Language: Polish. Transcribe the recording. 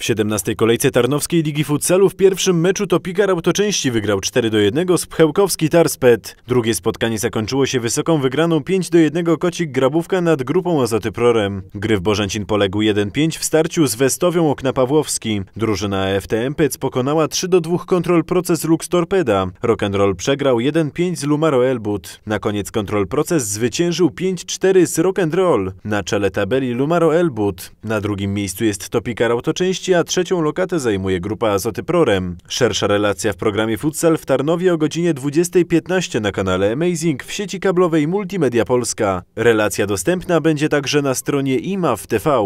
W 17. kolejce Tarnowskiej Ligi Futsalu w pierwszym meczu Topikar Autoczęści wygrał 4 do 1 z Pchełkowski Tarspet. Drugie spotkanie zakończyło się wysoką wygraną 5 do 1 Kocik Grabówka nad grupą Azoty Prorem. Gry w Bożęcin poległ 1-5 w starciu z Westowią Okna Pawłowski. Drużyna EFTM Pec pokonała 3 do 2 kontrol proces Lux Torpeda. Rock'n'Roll przegrał 1-5 z Lumaro Elbut. Na koniec kontrol proces zwyciężył 5-4 z Rock'n'Roll. Na czele tabeli Lumaro Elbut. Na drugim miejscu jest Topikar Autoczęści a trzecią lokatę zajmuje grupa Azoty Prorem. Szersza relacja w programie Futsal w Tarnowie o godzinie 20.15 na kanale Amazing w sieci kablowej Multimedia Polska. Relacja dostępna będzie także na stronie IMAW TV.